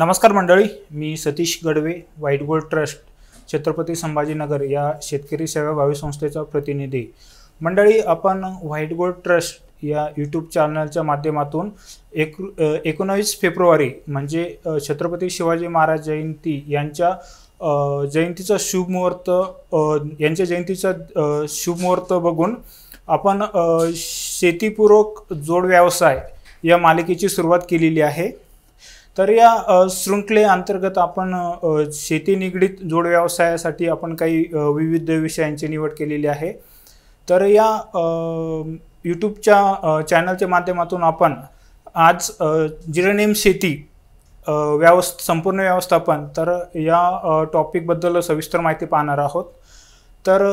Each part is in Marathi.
नमस्कार मंडळी मी Satish Gadve white gold trust Chhatrapati Sambhajinagar या शेतकरी सेवा भावी संस्थेचा प्रतिनिधी मंडळी आपण व्हाईट गोल्ड ट्रस्ट या यूट्यूब चॅनलच्या माध्यमातून एक एकोणावीस फेब्रुवारी म्हणजे छत्रपती शिवाजी महाराज जयंती यांच्या जयंतीचा शुभ मुहूर्त यांच्या जयंतीचा शुभमुहूर्त बघून आपण शेतीपूरक जोड व्यवसाय या मालिकेची सुरुवात केलेली आहे तर या शृंखले अंतर्गत आपण शेती निगडीत जोड व्यवसायासाठी आपण काही विविध विषयांची निवड केलेली आहे तर या यूट्यूबच्या चॅनलच्या माध्यमातून आपण आज जिरनेम शेती व्यवस्थ संपूर्ण व्यवस्थापन तर या टॉपिकबद्दल सविस्तर माहिती पाहणार आहोत तर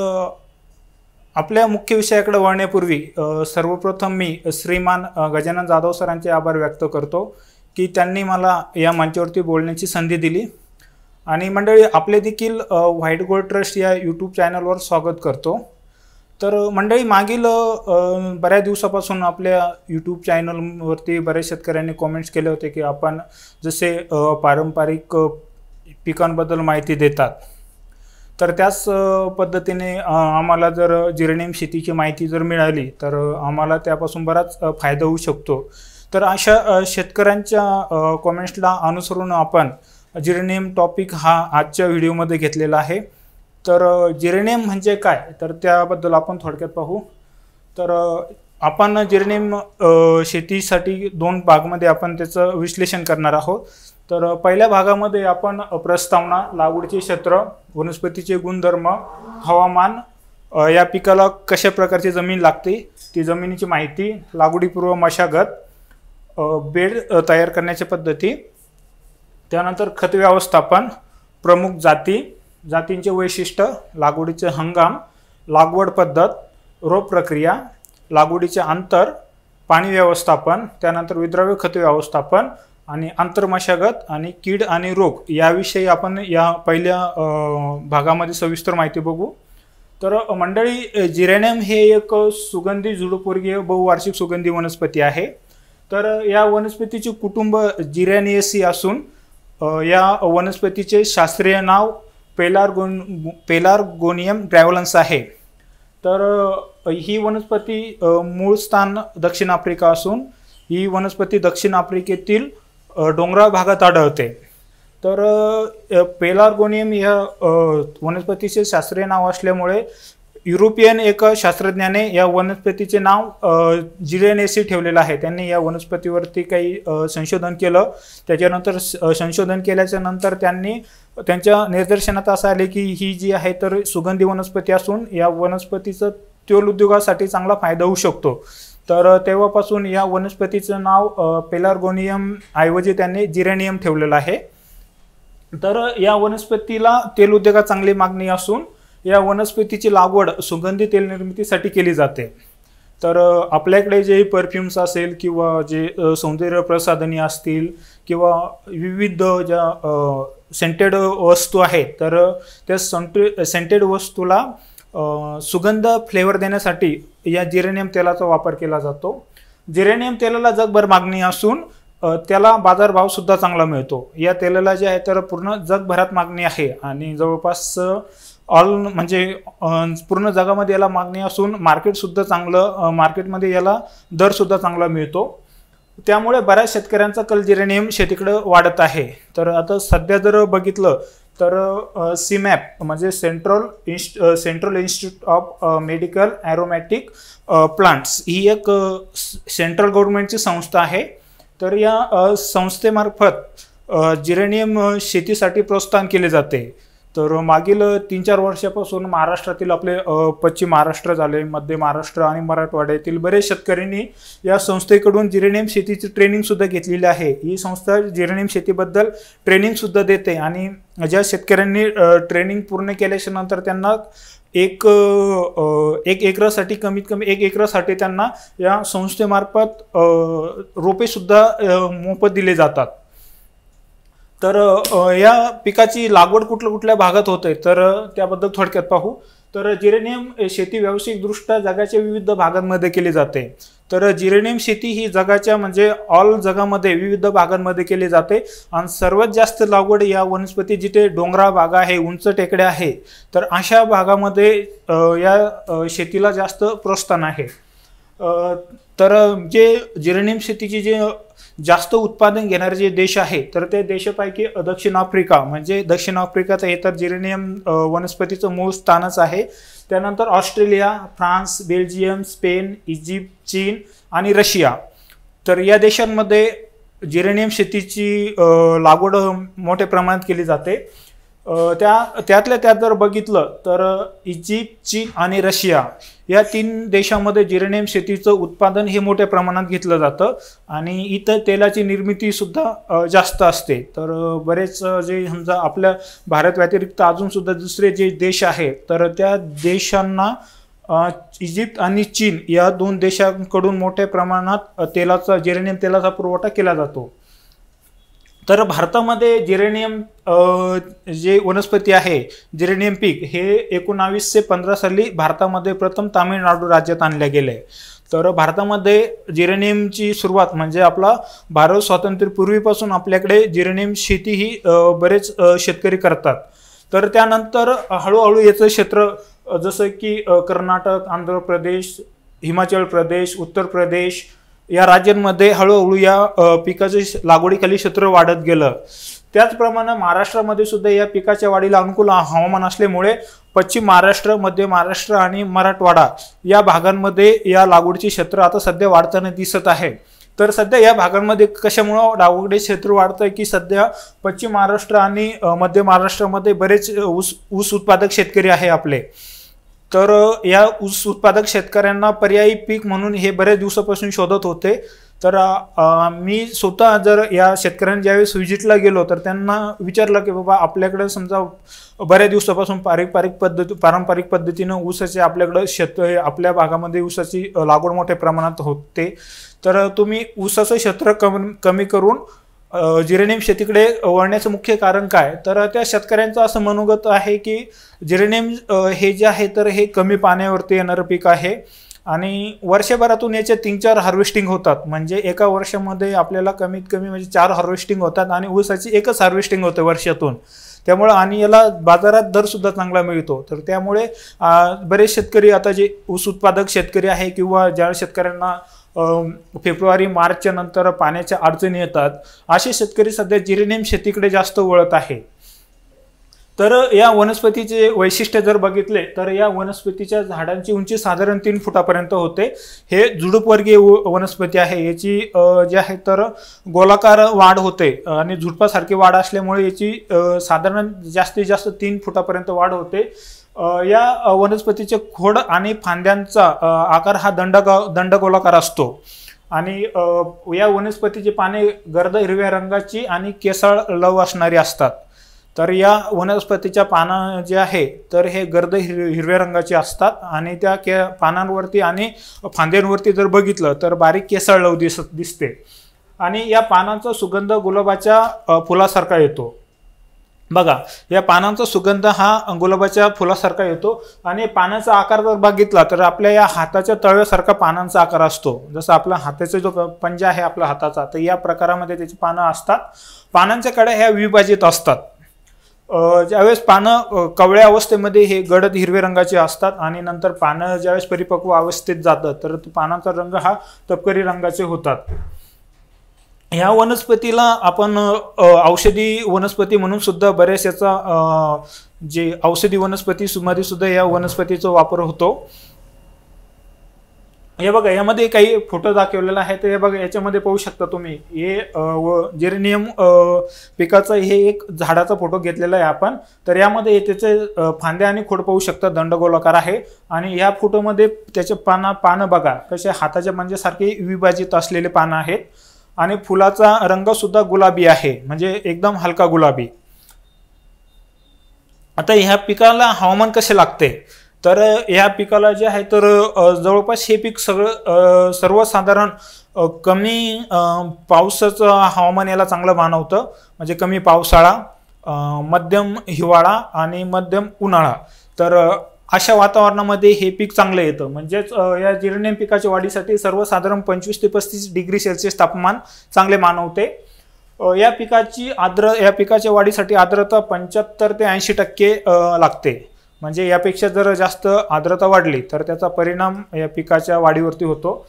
आपल्या मुख्य विषयाकडे वळण्यापूर्वी सर्वप्रथम मी श्रीमान गजानन जाधव सरांचे आभार व्यक्त करतो की त्यांनी मला या मंचावरती बोलण्याची संधी दिली आणि मंडळी आपले देखील व्हाईट गोल्ड ट्रस्ट या यूट्यूब चॅनलवर स्वागत करतो तर मंडळी मागील बऱ्याच दिवसापासून आपल्या यूट्यूब चॅनलवरती बऱ्याच शेतकऱ्यांनी कॉमेंट्स केले होते की आपण जसे पारंपरिक पिकांबद्दल माहिती देतात तर त्याच पद्धतीने आम्हाला जर जिरणीम शेतीची माहिती जर मिळाली तर आम्हाला त्यापासून बराच फायदा होऊ शकतो तर अशा शेतकऱ्यांच्या कॉमेंट्सला अनुसरून आपण जिरेनियम टॉपिक हा आजच्या व्हिडिओमध्ये घेतलेला आहे तर जिरेनियम म्हणजे काय तर त्याबद्दल आपण थोडक्यात पाहू तर आपण जिरेनियम शेतीसाठी दोन भागमध्ये आपण त्याचं विश्लेषण करणार आहोत तर पहिल्या भागामध्ये आपण प्रस्तावना लागवडीचे क्षेत्र वनस्पतीचे गुणधर्म हवामान या पिकाला कशा प्रकारची जमीन लागते ती जमिनीची माहिती लागवडीपूर्व मशागत बेड तयार करण्याच्या पद्धती त्यानंतर खत व्यवस्थापन प्रमुख जाती जातींचे वैशिष्ट्य लागवडीचे हंगाम लागवड पद्धत रोप प्रक्रिया लागवडीचे अंतर पाणी व्यवस्थापन त्यानंतर विद्राव्य खत व्यवस्थापन आणि आंतरमशागत आणि कीड आणि रोग याविषयी आपण या पहिल्या भागामध्ये सविस्तर माहिती बघू तर मंडळी जिरेनियम हे एक सुगंधी झुडूपवर्गीय बहुवार्षिक सुगंधी वनस्पती आहे तर या वनस्पतीचे कुटुंब जिरॅनियसी असून या वनस्पतीचे शास्त्रीय नाव पेलारगोन पेलारगोनियम ड्रॅव्हलन्स आहे तर ही वनस्पती मूळ स्थान दक्षिण आफ्रिका असून ही वनस्पती दक्षिण आफ्रिकेतील डोंगराळ भागात आढळते तर पेलार्गोनियम ह्या वनस्पतीचे शास्त्रीय नाव असल्यामुळे युरोपियन एक शास्त्रज्ञाने या वनस्पतीचे नाव जिरेनेसी ठेवलेलं आहे त्यांनी या वनस्पतीवरती काही संशोधन केलं त्याच्यानंतर संशोधन केल्याच्या नंतर त्यांनी त्यांच्या निदर्शनात असं आले की ही जी आहे तर सुगंधी वनस्पती असून या वनस्पतीचं तेल उद्योगासाठी चांगला फायदा होऊ शकतो तर तेव्हापासून या वनस्पतीचं नाव पेलार्गोनियम ऐवजी त्यांनी जिरेनियम ठेवलेलं आहे तर या वनस्पतीला तेल उद्योगात चांगली मागणी असून या वनस्पतीची लागवड सुगंधी तेल निर्मितीसाठी केली जाते तर आपल्याकडे जे परफ्युम्स असेल किंवा जे सौंदर्य प्रसाधने असतील किंवा विविध ज्या सेंटेड वस्तू आहेत तर त्या सेंटे सेंटेड वस्तूला सुगंध फ्लेवर देण्यासाठी या जिरेनियम तेलाचा वापर केला जातो जिरेनियम तेलाला जगभर मागणी असून त्याला बाजारभावसुद्धा चांगला मिळतो या तेलाला जे आहे तर पूर्ण जगभरात मागणी आहे आणि जवळपास ऑल म्हणजे पूर्ण जगामध्ये याला मागणी असून मार्केटसुद्धा चांगलं मार्केटमध्ये याला दरसुद्धा चांगला मिळतो त्यामुळे बऱ्याच शेतकऱ्यांचा कल जिरेनियम शेतीकडं वाढत आहे तर आता सध्या जर बघितलं तर सीमॅप म्हणजे सेंट्रल इन्स्ट central institute of medical aromatic plants ही एक सेंट्रल गव्हर्नमेंटची संस्था आहे तर या संस्थेमार्फत जिरेनियम शेतीसाठी प्रोत्साहन केले जाते तर मागील तीन चार वर्षापासून महाराष्ट्रातील आपले पश्चिम महाराष्ट्र झाले मध्य महाराष्ट्र आणि मराठवाड्यातील बरेच शेतकऱ्यांनी या संस्थेकडून जिरेनेम शेतीची ट्रेनिंगसुद्धा घेतलेली आहे ही संस्था जिरेनेम शेतीबद्दल ट्रेनिंगसुद्धा देते आणि ज्या शेतकऱ्यांनी ट्रेनिंग पूर्ण केल्याच्या नंतर त्यांना एक एक एकरासाठी कमीत कमी एक एकरासाठी त्यांना या संस्थेमार्फत रोपेसुद्धा मोफत दिले जातात तर या पिकाची लागवड कुठल्या कुठल्या भागात होते तर त्याबद्दल थोडक्यात पाहू तर जिरेनियम शेती व्यावसायिकदृष्ट्या जगाच्या विविध भागांमध्ये केली जाते तर जिरेनियम शेती ही जगाच्या म्हणजे ऑल जगामध्ये विविध भागांमध्ये केली जाते आणि सर्वात जास्त लागवड या वनस्पती जिथे डोंगरा भाग आहे उंच टेकडे आहे तर अशा भागामध्ये या शेतीला जास्त प्रोत्साहन आहे तर जे जिरेनियम शेतीची जे जास्त उत्पादन घेणारे जे देश आहे तर ते देशापैकी दक्षिण आफ्रिका म्हणजे दक्षिण आफ्रिकाचं हे तर जिरेनियम वनस्पतीचं मूळ स्थानच आहे त्यानंतर Australia France Belgium Spain Egypt चीन आणि रशिया तर या देशांमध्ये जिरेनियम शेतीची लागवड मोठ्या प्रमाणात केली जाते त्या त्यातल्या त्यात जर बघितलं तर इजिप्त चीन आणि रशिया या तीन देशामध्ये जिरेनियम शेतीचं उत्पादन हे मोठ्या प्रमाणात घेतलं जातं आणि इथं तेलाची निर्मिती सुद्धा जास्त असते तर बरेच जे समजा आपल्या भारत व्यतिरिक्त अजूनसुद्धा दुसरे जे देश आहेत तर त्या देशांना इजिप्त आणि चीन या दोन देशांकडून मोठ्या प्रमाणात तेलाचा जिरेनियम तेलाचा पुरवठा केला जातो तर भारतामध्ये जिरेनियम जे वनस्पती आहे जिरेनियम पीक हे एकोणावीसशे पंधरा साली भारतामध्ये प्रथम तामिळनाडू राज्यात आणले गेले तर भारतामध्ये जिरेनियमची सुरुवात म्हणजे आपला भारत स्वातंत्र्यपूर्वीपासून आपल्याकडे जिरेनियम शेती ही बरेच शेतकरी करतात तर त्यानंतर हळूहळू याचं क्षेत्र जसं की कर्नाटक आंध्र प्रदेश हिमाचल प्रदेश उत्तर प्रदेश या राज्यांमध्ये हळूहळू या पिकाचे लागवडीखाली क्षेत्र वाढत गेलं त्याचप्रमाणे महाराष्ट्रामध्ये सुद्धा या पिकाच्या वाढीला अनुकूल हवामान असल्यामुळे पश्चिम महाराष्ट्र मध्य महाराष्ट्र आणि मराठवाडा या भागांमध्ये या लागवडीचे क्षेत्र आता सध्या वाढताना दिसत आहे तर सध्या या भागांमध्ये कशामुळं लागवडी क्षेत्र वाढतं आहे की सध्या पश्चिम महाराष्ट्र आणि मध्य महाराष्ट्रामध्ये बरेच ऊस ऊस उत्पादक शेतकरी आहे आपले तर या ऊस उत्पादक शेतकऱ्यांना पर्यायी पीक म्हणून हे बऱ्याच दिवसापासून शोधत होते तर मी स्वतः जर या शेतकऱ्यांनी ज्यावेळेस विजिटला गेलो तर त्यांना विचारलं की बाबा आपल्याकडे समजा बऱ्याच दिवसापासून पारंपरिक पद्धती पारंपरिक पद्धतीनं ऊसाचे आपल्याकडं शेत आपल्या भागामध्ये ऊसाची लागवड मोठ्या प्रमाणात होते तर तुम्ही ऊसाचं क्षेत्र कमी कमी करून जिरेनियम शेतीकडे वळण्याचं मुख्य कारण काय तर त्या शेतकऱ्यांचं असं मनोगत आहे की जिरेनियम हे जे आहे तर हे कमी पाण्यावरती येणारं पीक आहे आणि वर्षभरातून याचे तीन चार हार्वेस्टिंग होतात म्हणजे एका वर्षामध्ये आपल्याला कमीत कमी म्हणजे चार हार्वेस्टिंग होतात आणि ऊसाची एकच हार्वेस्टिंग होते वर्षातून त्यामुळे आणि याला बाजारात दरसुद्धा चांगला मिळतो तर त्यामुळे बरेच शेतकरी आता जे ऊस उत्पादक शेतकरी आहे किंवा ज्या शेतकऱ्यांना फेब्रुवारी मार्चच्या नंतर पाण्याच्या अडचणी येतात असे शेतकरी सध्या जिरेनियम शेतीकडे जास्त वळत आहे तर या वनस्पतीचे वैशिष्ट्य जर बघितले तर या वनस्पतीच्या झाडांची उंची साधारण तीन फुटापर्यंत होते हे झुडूपवर्गीय वनस्पती आहे याची जे आहे तर गोलाकार वाढ होते आणि झुडपासारखी वाढ असल्यामुळे याची साधारण जास्तीत जास्त तीन फुटापर्यंत वाढ होते या वनस्पतीचे खोड आणि फांद्यांचा आकार हा दंड दंडगोलाकार असतो आणि या वनस्पतीची पाने गर्द हिरव्या रंगाची आणि केसळ लव असणारी असतात तर या वनस्पतीच्या पानं जे आहे तर हे गर्द हिर हिरव्या रंगाचे असतात आणि त्या के पानांवरती आणि फांद्यांवरती जर बघितलं तर बारीक केसाळ लव दिस दिसते आणि या पानांचा सुगंध गुलाबाच्या फुलासारखा येतो बघा या पानांचा सुगंध हा गुलाबाच्या फुलासारखा येतो आणि पानाचा आकार जर बघितला तर आपल्या या हाताच्या तळव्यासारखा पानांचा आकार असतो जसं आपला हाताचा जो पंजा आहे आपला हाताचा तर या प्रकारामध्ये त्याची पानं असतात पानांच्या कड्या ह्या विभाजित असतात ज्यावेळेस पानं कवळ्या अवस्थेमध्ये हे गडद हिरवे रंगाचे असतात आणि नंतर पानं ज्यावेळेस परिपक्व अवस्थेत जातं तर पानांचा रंग हा तपकरी रंगाचे होतात या वनस्पतीला आपण औषधी वनस्पती म्हणून सुद्धा बऱ्याच याचा जे औषधी वनस्पती सुमारे सुद्धा या वनस्पतीचा वापर होतो हे बघा यामध्ये काही फोटो दाखवलेला आहे तर हे बघा याच्यामध्ये पाहू शकता तुम्ही हे व जेरेनियम पिकाचा हे एक झाडाचा फोटो घेतलेला आहे आपण तर यामध्ये त्याचे फांद्या आणि खोड पाहू शकता दंडगोलाकार आहे आणि या फोटोमध्ये त्याचे पानं पानं बघा कसे हाताच्या म्हणजे सारखे विभाजित असलेले पानं आहेत आणि फुलाचा रंगसुद्धा गुलाबी आहे म्हणजे एकदम हलका गुलाबी आता ह्या पिकाला हवामान कसे लागते तर ह्या पिकाला जे आहे तर जवळपास हे पीक सगळं सर्वसाधारण कमी पावसाचं हवामान याला चांगलं मानवतं म्हणजे कमी पावसाळा मध्यम हिवाळा आणि मध्यम उन्हाळा तर अशा वातावरणामध्ये हे पीक चांगलं येतं म्हणजेच या जिरण्यम पिकाच्या वाढीसाठी सर्वसाधारण पंचवीस ते पस्तीस डिग्री सेल्सिअस तापमान चांगले मानवते या पिकाची आर्द्र या पिकाच्या वाढीसाठी आर्द्रता पंच्याहत्तर ते ऐंशी टक्के लागते म्हणजे यापेक्षा जर जास्त आर्द्रता वाढली तर त्याचा परिणाम या पिकाच्या वाढीवरती होतो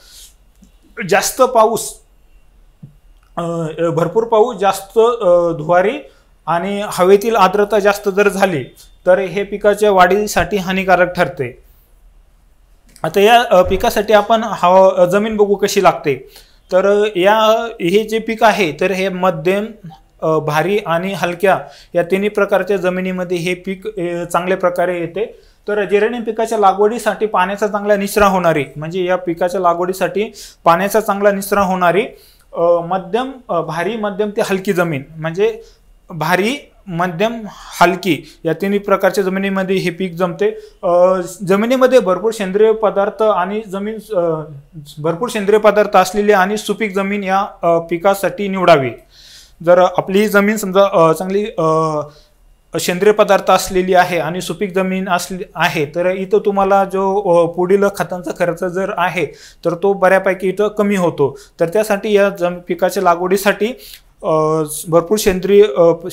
जास्त पाऊस भरपूर पाऊस जास्त धुवारी आणि हवेतील आर्द्रता जास्त जर झाली तर हे पिकाच्या वाढीसाठी हानिकारक ठरते आता या पिकासाठी आपण हवा जमीन बघू कशी लागते तर या हे जे पीक आहे तर हे मध्यम भारी आणि हलक्या या तिन्ही प्रकारच्या जमिनीमध्ये हे पीक चांगल्या प्रकारे येते तर जिरेणी पिकाच्या लागवडीसाठी पाण्याचा चांगला निचरा होणारी म्हणजे या पिकाच्या लागवडीसाठी पाण्याचा चांगला निचरा होणारी मध्यम भारी मध्यम ते हलकी जमीन म्हणजे भारी मध्यम हलकी या तिन्ही प्रकारच्या जमिनीमध्ये हे पीक जमते जमिनीमध्ये भरपूर सेंद्रिय पदार्थ आणि जमीन भरपूर सेंद्रिय पदार्थ असलेले आणि सुपीक जमीन या पिकासाठी निवडावी जर आपली ही जमीन समजा चांगली सेंद्रिय पदार्थ असलेली आहे आणि सुपीक जमीन असली आहे तर इथं तुम्हाला जो पुढील खतांचा खर्च जर आहे तर तो बऱ्यापैकी इथं कमी होतो तर त्यासाठी या जम पिकाच्या लागवडीसाठी भरपूर सेंद्रिय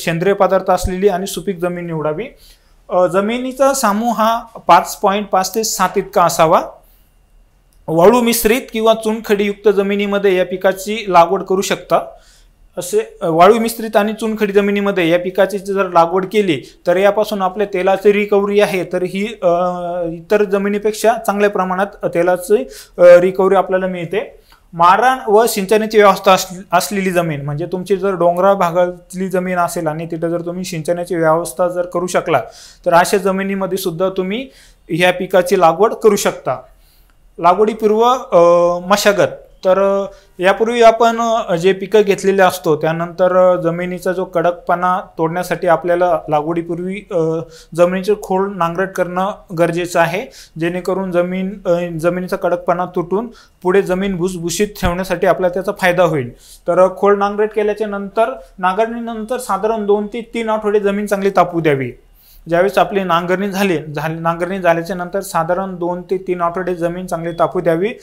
सेंद्रिय पदार्थ असलेली आणि सुपीक जमीन निवडावी जमिनीचा सामूह हा पाच पॉईंट पाच ते सात इतका असावा वाळू मिश्रित किंवा चुनखडीयुक्त जमिनीमध्ये या पिकाची लागवड करू शकता असे वाळू मिश्रित आणि चुनखडी जमिनीमध्ये या पिकाची जर लागवड केली तर यापासून आपल्या तेलाची रिकव्हरी आहे तर ही इतर जमिनीपेक्षा चांगल्या प्रमाणात तेलाची रिकव्हरी आपल्याला मिळते मारण व सिंचनाची व्यवस्था असलेली जमीन म्हणजे तुमची जर डोंगराळ भागातली जमीन असेल आणि तिथे जर तुम्ही सिंचनाची व्यवस्था जर करू शकला तर अशा जमिनीमध्ये सुद्धा तुम्ही ह्या पिकाची लागवड करू शकता लागवडीपूर्व मशागत तर यापूर्वी आपण जे पिकं घेतलेले असतो त्यानंतर जमिनीचा जो कडकपणा तोडण्यासाठी आपल्याला लागवडीपूर्वी जमिनीचे खोल नांगरट करणं गरजेचं आहे जेणेकरून जमीन जमिनीचा कडकपणा तुटून पुढे जमीन भुसभुशीत ठेवण्यासाठी आपल्याला त्याचा फायदा होईल तर खोल नांगरट केल्याच्या नंतर नांगरणीनंतर साधारण दोन ते तीन आठवडे जमीन चांगली तापू द्यावी ज्यावेळेस आपली नांगरणी झाली झाली नांगरणी झाल्याच्या नंतर साधारण दोन ते तीन आठवडे जमीन चांगली तापू द्यावी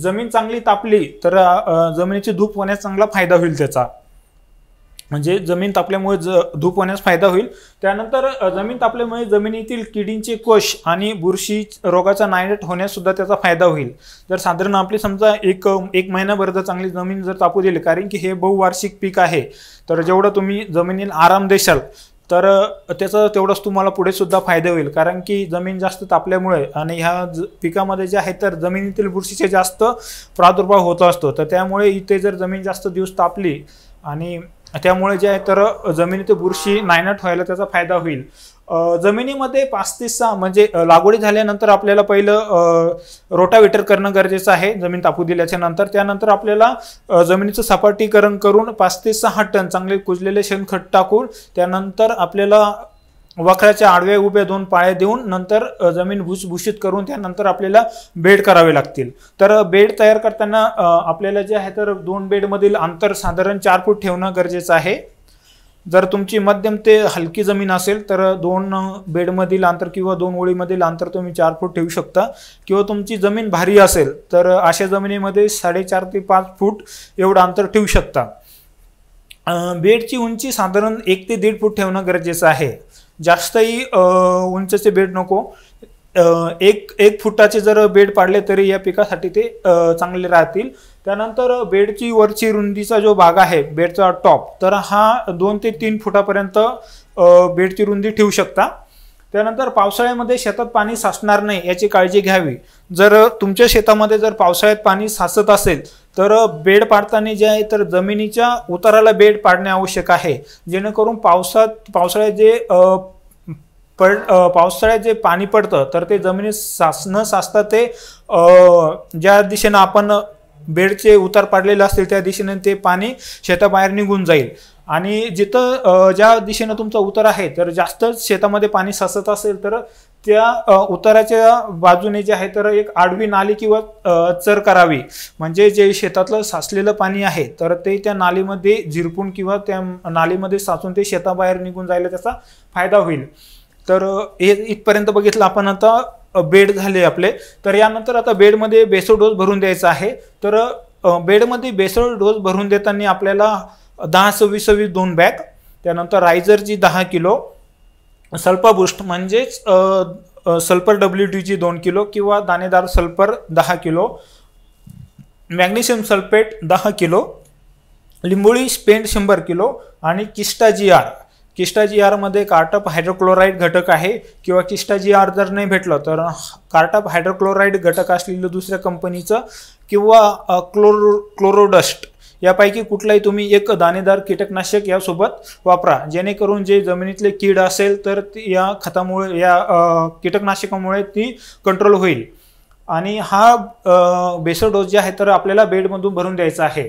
जमीन चांगली तापली तर जमिनीची धूप होण्यास चांगला फायदा होईल त्याचा म्हणजे जमीन तापल्यामुळे ज धूप होण्यास फायदा होईल त्यानंतर जमीन तापल्यामुळे जमिनीतील किडींचे कोश आणि बुरशी रोगाचा नायनाट होण्यास सुद्धा त्याचा फायदा होईल जर साधारण आपली समजा एक एक महिनाभर जर चांगली जमीन जर तापू दिली कारण की हे बहुवार्षिक पीक आहे तर जेवढं तुम्ही जमिनीला आराम देशाल तर त्याचा तेवढाच तुम्हाला पुढे सुद्धा फायदा होईल कारण की जमीन जास्त तापल्यामुळे आणि ह्या ज पिकामध्ये जे आहे तर जमिनीतील बुरशीचे जास्त प्रादुर्भाव होत असतो तर त्यामुळे इथे जर जमीन जास्त दिवस तापली आणि त्यामुळे जे आहे तर जमिनीत बुरशी नायनाट व्हायला त्याचा फायदा होईल जमिनीमध्ये पाच ते सहा म्हणजे लागवडी झाल्यानंतर आपल्याला पहिलं रोटावेटर करणं गरजेचं आहे जमीन तापू दिल्याच्या नंतर त्यानंतर आपल्याला जमिनीचं सपाटीकरण करून पाच ते सहा टन चांगले कुजलेले शेणखत टाकून त्यानंतर आपल्याला वखराच्या आडव्या उभे दोन पाळ्या देऊन नंतर जमीन भुसभूषित करून त्यानंतर आपल्याला बेड करावे लागतील तर बेड तयार करताना आपल्याला जे आहे तर दोन बेडमधील अंतर साधारण चार फूट ठेवणं गरजेचं आहे जर तुमची मध्यम ते हलकी जमीन असेल तर दोन बेडमधील अंतर किंवा दोन ओळीमधील अंतर तुम्ही चार फूट ठेवू शकता किंवा तुमची जमीन भारी असेल तर अशा जमिनीमध्ये साडेचार ते पाच फूट एवढं अंतर ठेवू शकता बेडची उंची साधारण एक ते दीड फूट ठेवणं गरजेचं आहे जास्तही उंचचे बेड नको एक एक फुटाचे जर बेड पाडले तरी या पिकासाठी ते चांगले राहतील त्यानंतर बेडची वरची रुंदीचा जो भाग आहे बेडचा टॉप तर हा दोन ते तीन फुटापर्यंत बेडची रुंदी ठेवू शकता त्यानंतर पावसाळ्यामध्ये शेतात पाणी साचणार नाही याची काळजी घ्यावी जर तुमच्या शेतामध्ये जर पावसाळ्यात पाणी साचत असेल तर बेड पाडताना जे आहे तर जमिनीच्या उताराला बेड पाडणे आवश्यक आहे जेणेकरून पावसात पावसाळ्यात जे पड पावसाळ्यात जे पाणी पडतं तर ते जमिनीत न साचता ते ज्या दिशेनं आपण बेडचे उतार पाडलेले असतील त्या दिशेने ते पाणी शेताबाहेर निघून जाईल आणि जिथं ज्या दिशेनं तुमचा उतार आहे तर जास्त शेतामध्ये पाणी साचत असेल तर त्या उताराच्या बाजूने जे आहे तर एक आडवी नाली किंवा चर करावी म्हणजे जे शेतातलं साचलेलं पाणी आहे तर ते त्या नालीमध्ये झिरपून किंवा त्या नालीमध्ये साचून ते शेताबाहेर निघून जायला त्याचा फायदा होईल तर हे इथपर्यंत बघितलं आपण आता बेड झाले आपले तर यानंतर आता बेडमध्ये बेसो डोस भरून द्यायचा आहे तर बेडमध्ये बेसो डोस भरून देताना आपल्याला दहा सव्वीस सव्वीस दोन बॅग त्यानंतर रायझरची दहा किलो सल्पा बुस्ट म्हणजेच सल्पर डब्ल्यू टीची दोन किलो किंवा दाणेदार सल्फर दहा किलो मॅग्नेशियम सल्फेट दहा किलो लिंबोळी स्पेंट शंभर किलो आणि किस्टा जी आर किस्टाजीआरमध्ये कार्टप हायड्रोक्लोराईड घटक आहे किंवा किस्टाजीआर जर नाही भेटलं तर कार्टप हायड्रोक्लोराईड घटक असलेलं दुसऱ्या कंपनीचं किंवा क्लोरो क्लोरोडस्ट यापैकी कुठलाही तुम्ही एक दाणेदार कीटकनाशक यासोबत वापरा जेणेकरून जे जमिनीतले कीड असेल तर या खतामुळे या कीटकनाशकामुळे ती कंट्रोल होईल आणि हा बेसर डोस जे आहे तर आपल्याला बेडमधून भरून द्यायचा आहे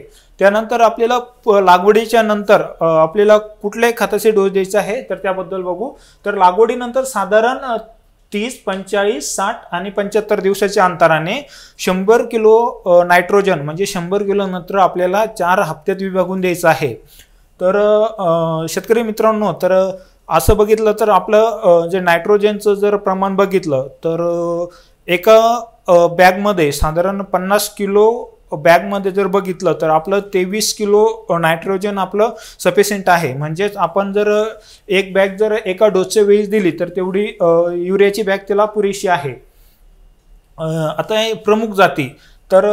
त्यानंतर आपल्याला लागवडीच्या नंतर आपल्याला कुठल्याही खताचे डोस द्यायचा आहे तर त्याबद्दल बघू तर लागवडीनंतर साधारण तीस पंचेचाळीस साठ आणि पंच्याहत्तर दिवसाच्या अंतराने शंभर किलो नायट्रोजन म्हणजे शंभर किलो नंतर आपल्याला चार हप्त्यात विभागून द्यायचं आहे तर शेतकरी मित्रांनो तर असं बघितलं तर आपलं जे नायट्रोजनचं जर प्रमाण बघितलं तर एका बॅगमध्ये साधारण पन्नास किलो बॅगमध्ये जर बघितलं तर आपलं तेवीस किलो नायट्रोजन आपलं सफिशियंट आहे म्हणजेच आपण जर एक बॅग जर एका डोसच्या वेळीच दिली तर तेवढी युरियाची बॅग त्याला पुरेशी आहे आता हे प्रमुख जाती तर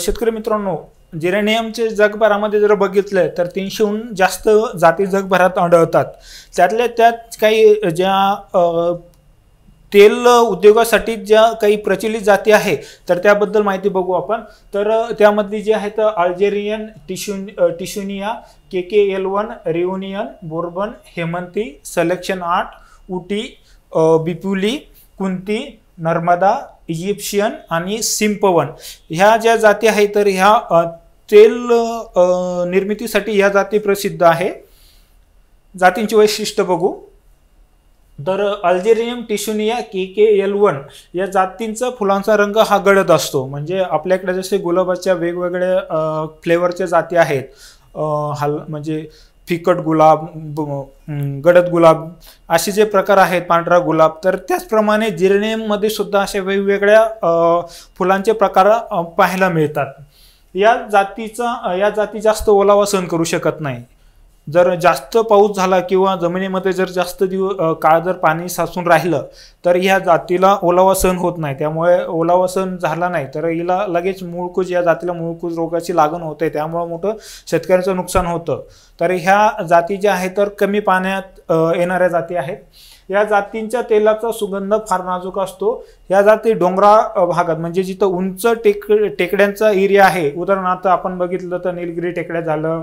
शेतकरी मित्रांनो जिरेनियमचे जगभरामध्ये जर बघितलं तर तीनशेहून जास्त जाती जगभरात आढळतात त्यातल्या त्यात काही ज्या तेल उद्योगासाठी ज्या काही प्रचलित जाती आहे तर त्याबद्दल माहिती बघू आपण तर त्यामधली जी आहेत अल्जेरियन टिशु टिशुनिया K K L one Reunion Bourbon Hemanti selection आर्ट उटी बिपुली कुंती नर्मदा इजिप्शियन आणि सिम्पवन ह्या ज्या जाती आहेत तर ह्या तेल निर्मितीसाठी ह्या जाती प्रसिद्ध आहे जातींची वैशिष्ट्य बघू तर अल्जेरियम टिशुनिया के के एल वन या जातींचा फुलांचा रंग हा गडद असतो म्हणजे आपल्याकडे जसे गुलाबाच्या वेगवेगळ्या फ्लेवरच्या जाती आहेत हल म्हणजे फिकट गुलाब गडद गुलाब असे जे प्रकार आहेत पांढरा गुलाब तर त्याचप्रमाणे जिरेनियममध्ये सुद्धा असे वेगवेगळ्या फुलांचे प्रकार पाहायला मिळतात या जातीचा या जाती जास्त ओलावा सहन करू शकत नाही जर जास्त पाऊस झाला किंवा जमिनीमध्ये जर जास्त दिव काळ जर पाणी साचून राहिलं तर ह्या जातीला ओलावा सहन होत नाही त्यामुळे ओलावा सहन झाला नाही तर हिला लगेच मूळकूज या जातीला मूळकूज रोगाची लागण होते त्यामुळं मोठं शेतकऱ्यांचं नुकसान होतं तर ह्या जाती ज्या आहेत तर कमी पाण्यात येणाऱ्या जाती आहेत या जातींच्या तेलाचा सुगंध फार नाजूक असतो या जाती डोंगरा भागात म्हणजे जिथं उंच टेक टेकड्यांचा एरिया आहे उदाहरणार्थ आपण बघितलं तर निलगिरी टेकड्या झालं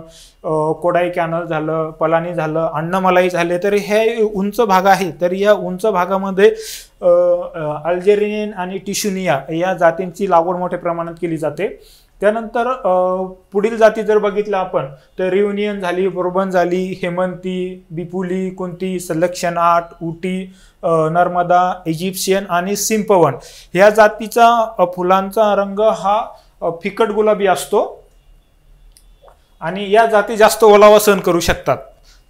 कोडाई कॅनल झालं पलानी झालं अण्णमलाई झाले तर हे उंच भाग आहे तर या उंच भागामध्ये अल्जेरियन आणि टिशुनिया या जातींची लागवड मोठ्या प्रमाणात केली जाते त्यानंतर पुढील जाती जर बघितलं आपण तर रियुनियन झाली बोरबन झाली हेमंती बिपुली कुंती सलक्षण आठ उटी नर्मदा इजिप्शियन आणि सिंपवन ह्या जातीचा फुलांचा रंग हा फिकट गुलाबी असतो आणि या जाती जास्त ओलावा सहन करू शकतात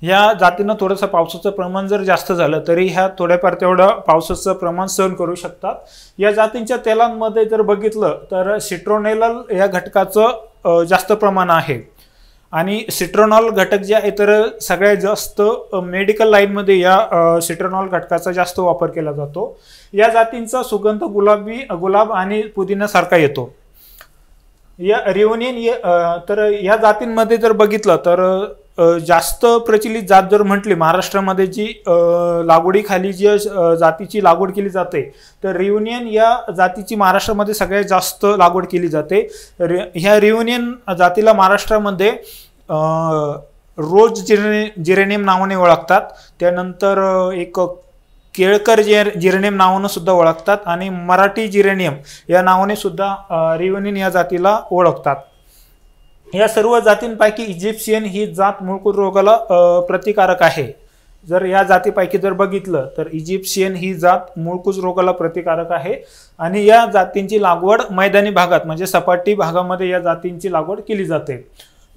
या जातीनं थोडंसं पावसाचं प्रमाण जर जास्त झालं तरी ह्या थोड्याफार तेवढं पावसाचं प्रमाण सहन करू शकतात या जातींच्या तेलांमध्ये जर बघितलं तर सिट्रोनेलल या घटकाचं जास्त प्रमाण आहे आणि सिट्रोनॉल घटक जे आहे तर सगळ्यात जास्त मेडिकल लाईनमध्ये या सिट्रोनॉल घटकाचा जास्त वापर केला जातो या जातींचा सुगंध गुलाबी गुलाब आणि पुदिन्यासारखा येतो या रिओनियन तर या जातींमध्ये जर बघितलं तर जास्त प्रचलित जात जर म्हटली महाराष्ट्रामध्ये जी लागवडीखाली जी जातीची लागवड केली जाते तर रियुनियन या जातीची महाराष्ट्रामध्ये सगळ्यात जास्त लागवड केली जाते रि ह्या रिव्युनियन जातीला महाराष्ट्रामध्ये रोज जिरे जिरेनियम नावाने ओळखतात त्यानंतर एक केळकर जे जिरेनियम नावानं सुद्धा ओळखतात आणि मराठी जिरेनियम या नावाने सुद्धा रियुनियन या जातीला ओळखतात या सर्व जातींपैकी इजिप्शियन ही जात मुळकूर रोगाला प्रतिकारक आहे जर या जातीपैकी जर बघितलं तर इजिप्शियन ही जात मूळकूज रोगाला प्रतिकारक आहे आणि या जातींची लागवड मैदानी भागात म्हणजे सपाटी भागामध्ये या जातींची लागवड केली जाते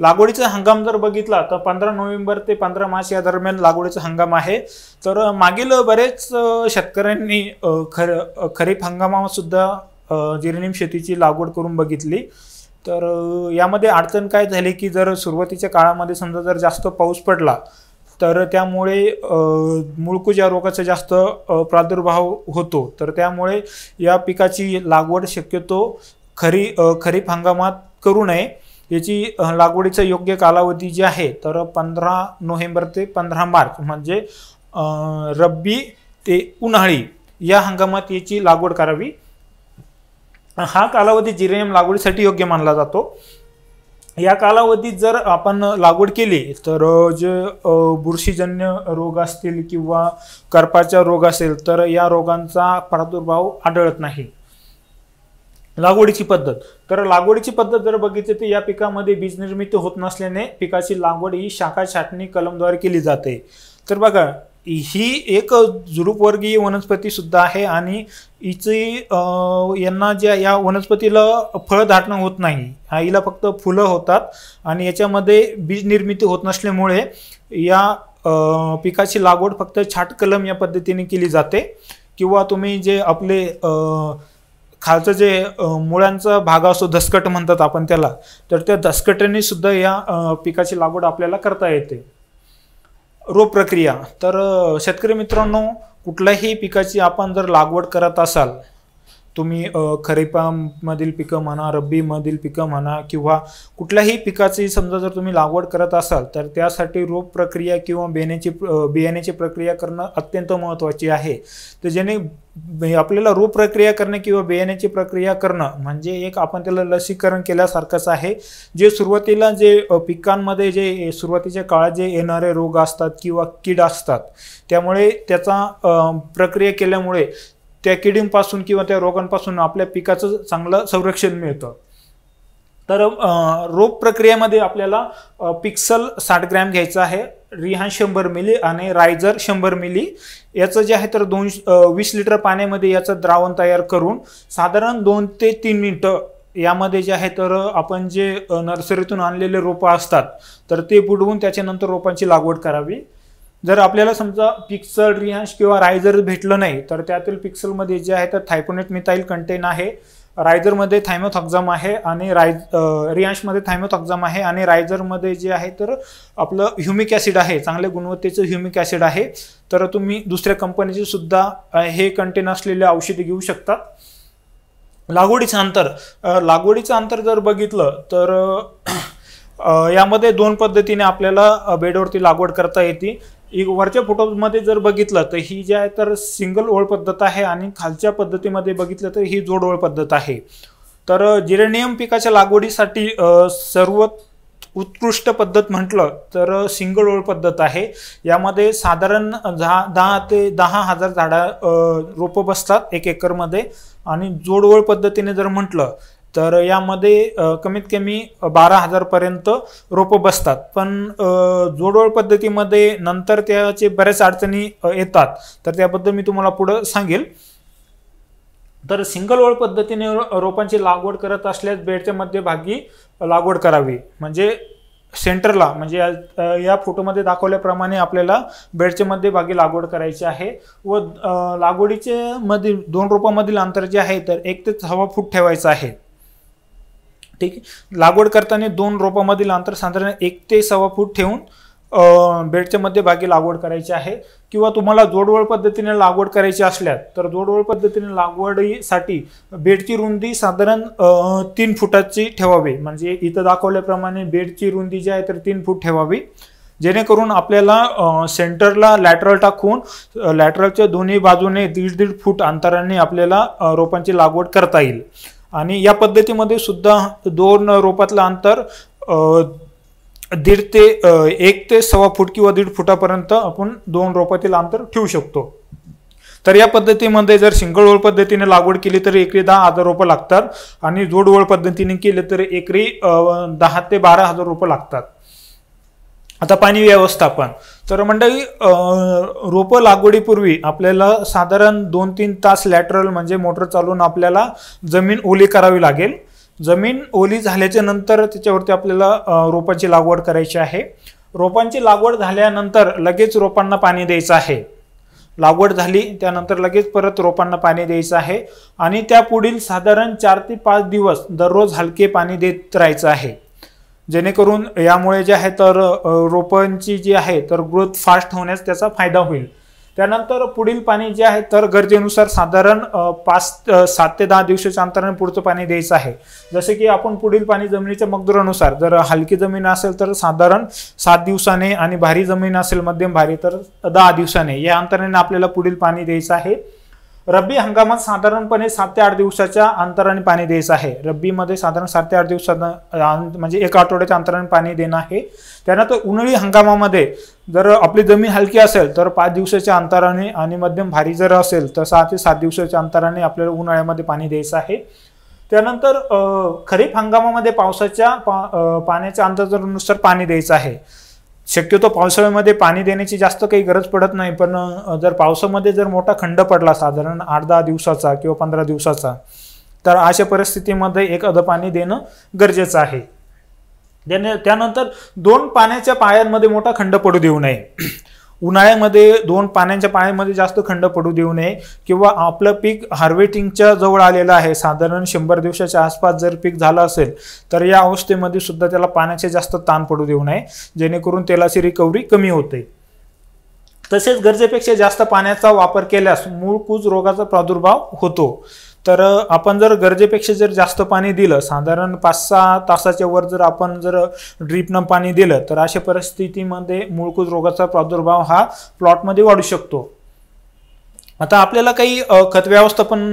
लागवडीचा हंगाम जर बघितला तर पंधरा नोव्हेंबर ते पंधरा मार्च या दरम्यान लागवडीचा हंगाम आहे तर मागील बरेच शेतकऱ्यांनी खर खरीप हंगामासुद्धा सुद्धा शेतीची लागवड करून बघितली तर यामध्ये अडचण काय झाली की जर सुरुवातीच्या काळामध्ये समजा जर जास्त पाऊस पडला तर त्यामुळे मूळकुज या रोगाचा जास्त प्रादुर्भाव होतो तर त्यामुळे या पिकाची लागवड शक्यतो खरी खरीप हंगामात करू नये याची लागवडीचा योग्य कालावधी जे आहे तर पंधरा नोव्हेंबर ते पंधरा मार्च म्हणजे रब्बी ते उन्हाळी या हंगामात याची लागवड करावी हा कालावधी जिरेनियम लागवडीसाठी योग्य मानला जातो या कालावधीत जर आपण लागवड केली तर जे बुरशीजन्य रोग असतील किंवा करपाचा रोग असेल तर या रोगांचा प्रादुर्भाव आढळत नाही लागवडीची पद्धत तर लागवडीची पद्धत जर बघितली तर या पिकामध्ये बीज निर्मिती होत नसल्याने पिकाची लागवड ही शाखा छाटणी कलमद्वारे केली जाते तर बघा ही एक झुरूपवर्गीय वनस्पती सुद्धा आहे आणि हिची यांना ज्या या वनस्पतीला फळं धाटणं होत नाही हिला फक्त फुलं होतात आणि याच्यामध्ये बीज निर्मिती होत नसल्यामुळे या पिकाची लागवड फक्त छाट कलम या पद्धतीने केली जाते किंवा तुम्ही जे आपले खालचं जे मुळांचा भाग असतो धसकट म्हणतात आपण त्याला तर त्या धसकटाने सुद्धा या पिकाची लागवड आपल्याला करता येते रोप प्रक्रिया तर शेतकरी मित्रांनो कुठल्याही पिकाची आपण जर लागवड करत असाल तुम्ही खरीपामधील पिकं म्हणा रब्बीमधील पिकं म्हणा किंवा कुठल्याही पिकाची समजा जर तुम्ही लागवड करत असाल तर त्यासाठी रोप प्रक्रिया किंवा बेण्याची बियाण्याची प्रक्रिया करणं अत्यंत महत्त्वाची आहे तर ज्याने म्हणजे आपल्याला रोप प्रक्रिया करणे किंवा बियाण्याची प्रक्रिया करणं म्हणजे एक आपण त्याला लसीकरण केल्यासारखंच आहे जे सुरुवातीला जे पिकांमध्ये जे सुरुवातीच्या काळात जे येणारे रोग असतात किंवा कीड असतात त्यामुळे त्याचा प्रक्रिया केल्यामुळे त्या किडींपासून किंवा त्या रोगांपासून आपल्या पिकाचं चांगलं संरक्षण मिळतं तर रोप प्रक्रियेमध्ये आपल्याला पिक्सल साठ ग्रॅम घ्यायचं आहे रिहान शंभर मिली आणि रायझर शंभर मिली याचं जे आहे तर दोन वीस लिटर पाण्यामध्ये याचं द्रावण तयार करून साधारण दोन ते तीन मिनटं यामध्ये जे आहे तर आपण जे नर्सरीतून आणलेले रोपं असतात तर ते बुडवून त्याच्यानंतर रोपांची लागवड करावी जर आपल्याला समजा पिक्सल रिहांश किंवा रायझर भेटलं नाही तर त्यातील पिक्सलमध्ये जे आहे तर थायपोनेट मिथाईल कंटेन आहे रायझरमध्ये थायमोथॉक्झाम आहे आणि राय रियांशमध्ये थायमोथॉक्झम आहे आणि रायझरमध्ये जे आहे तर आपलं ह्युमिक ॲसिड आहे चांगल्या गुणवत्तेचं ह्युमिक ॲसिड आहे तर तुम्ही दुसऱ्या कंपनीचे सुद्धा हे कंटेन असलेले औषधे घेऊ शकता लागवडीचं अंतर लागवडीचं अंतर जर बघितलं तर यामध्ये दोन पद्धतीने आपल्याला बेडवरती लागवड करता येते वरच्या फोटोमध्ये जर बघितलं तर ही जी आहे तर सिंगल ओळ पद्धत आहे आणि खालच्या पद्धतीमध्ये बघितलं तर ही जोड ओळ पद्धत आहे तर जिरेनियम पिकाच्या लागवडीसाठी सर्वात उत्कृष्ट पद्धत म्हटलं तर सिंगल ओळ पद्धत आहे यामध्ये साधारण दहा दहा ते दहा हजार झाडा रोपं बसतात एक एकरमध्ये आणि जोडओळ पद्धतीने जर म्हटलं तर यामध्ये कमीत कमी बारा हजारपर्यंत रोपं बसतात पण जोडवळ पद्धतीमध्ये नंतर त्याचे बऱ्याच अडचणी येतात तर त्याबद्दल मी तुम्हाला पुढं सांगेल तर सिंगल ओळ पद्धतीने रोपांची लागवड करत असल्यास बेडच्या मध्यभागी लागवड करावी म्हणजे सेंटरला म्हणजे या फोटोमध्ये दाखवल्याप्रमाणे आपल्याला बेडच्या मध्यभागी लागवड करायची आहे व लागवडीचे मधील दोन रोपांमधील अंतर जे आहे तर एक ते सहा फूट ठेवायचं आहे ठीक आहे लागवड करताना दोन रोपामधील अंतर साधारण एक ते सव्वा फूट ठेवून बेडच्या मध्यभागी लागवड करायची आहे किंवा तुम्हाला जोडवळ पद्धतीने लागवड करायची असल्यास तर जोडवळ पद्धतीने लागवडीसाठी बेडची रुंदी साधारण तीन फुटाची ठेवावी म्हणजे इथं दाखवल्याप्रमाणे बेडची रुंदी जी आहे तर तीन फूट ठेवावी जेणेकरून आपल्याला सेंटरला लॅटरल टाकून लॅटरलच्या दोन्ही बाजूने दीड दीड फूट अंतराने आपल्याला रोपांची लागवड करता येईल आणि या पद्धतीमध्ये सुद्धा दोन रोपातलं अंतर दीड ते एक ते सव्वा फूट किंवा दीड फुटापर्यंत आपण दोन रोपातील अंतर ठेवू शकतो तर या पद्धतीमध्ये जर सिंगल ओळ पद्धतीने लागवड केली तर एकरी दहा हजार रोपं लागतात आणि जोड ओळ पद्धतीने केले तर एकरी दहा ते बारा हजार रोपं लागतात आता पाणी व्यवस्थापन तर मंडळी रोपं लागवडीपूर्वी आपल्याला साधारण दोन तीन तास लॅटरल म्हणजे मोटर चालवून आपल्याला जमीन ओली करावी लागेल जमीन ओली झाल्याच्या नंतर त्याच्यावरती आपल्याला रोपांची लागवड करायची आहे रोपांची लागवड झाल्यानंतर लगेच रोपांना पाणी द्यायचं आहे लागवड झाली त्यानंतर लगेच परत रोपांना पाणी द्यायचं आहे आणि त्यापुढील साधारण चार ते पाच दिवस दररोज हलके पाणी देत राहायचं आहे जेणेकरून यामुळे जे आहे तर रोपांची जी आहे तर ग्रोथ फास्ट होण्यास त्याचा फायदा होईल त्यानंतर पुढील पाणी जे आहे तर गरजेनुसार साधारण पाच सात ते दहा दिवसाच्या अंतराने पुढचं पाणी द्यायचं आहे जसे की आपण पुढील पाणी जमिनीच्या मगदुरानुसार जर हलकी जमीन असेल तर साधारण सात दिवसाने आणि भारी जमीन असेल मध्यम भारी तर दहा दिवसाने या अंतराने आपल्याला पुढील पाणी द्यायचं आहे रब्बी हंगामात साधारणपणे सात ते आठ दिवसाच्या अंतराने पाणी द्यायचं आहे रब्बीमध्ये साधारण सात ते आठ दिवसात म्हणजे एका आठवड्याच्या अंतराने पाणी देणं आहे त्यानंतर उन्हाळी हंगामामध्ये जर आपली जमीन हलकी असेल तर पाच दिवसाच्या अंतराने आणि मध्यम भारी जर असेल तर सहा ते सात दिवसाच्या अंतराने आपल्याला उन्हाळ्यामध्ये पाणी द्यायचं आहे त्यानंतर खरीप हंगामामध्ये पावसाच्या पा पाण्याच्या अंदाजानुसार पाणी द्यायचं आहे शक्यतो पावसाळ्यामध्ये पाणी देण्याची जास्त काही गरज पडत नाही पण जर पावसामध्ये जर मोठा खंड पडला साधारण आठ दहा दिवसाचा किंवा पंधरा दिवसाचा तर अशा परिस्थितीमध्ये एक अध पाणी देणं गरजेचं आहे त्याने त्यानंतर दोन पाण्याच्या पायांमध्ये मोठा खंड पडू देऊ नये उन्हाळ्यामध्ये दोन पाण्याच्या पाण्यामध्ये जास्त खंड पडू देऊ नये किंवा आपलं पीक हार्वेस्टिंगच्या जवळ आलेलं आहे साधारण शंभर दिवसाच्या आसपास जर पीक झालं असेल तर या अवस्थेमध्ये सुद्धा त्याला पाण्याचे जास्त ताण पडू देऊ नये जेणेकरून तेलाची रिकव्हरी कमी होते तसेच गरजेपेक्षा जास्त पाण्याचा वापर केल्यास मूळ कूज रोगाचा प्रादुर्भाव होतो तर आपण जर गरजेपेक्षा जर जास्त पाणी दिलं साधारण पाच सहा तासाच्या वर जर आपण जर ड्रीपनं पाणी दिलं तर अशा परिस्थितीमध्ये मूळकूज रोगाचा प्रादुर्भाव हा प्लॉटमध्ये वाढू शकतो आता आपल्याला काही खत व्यवस्थापन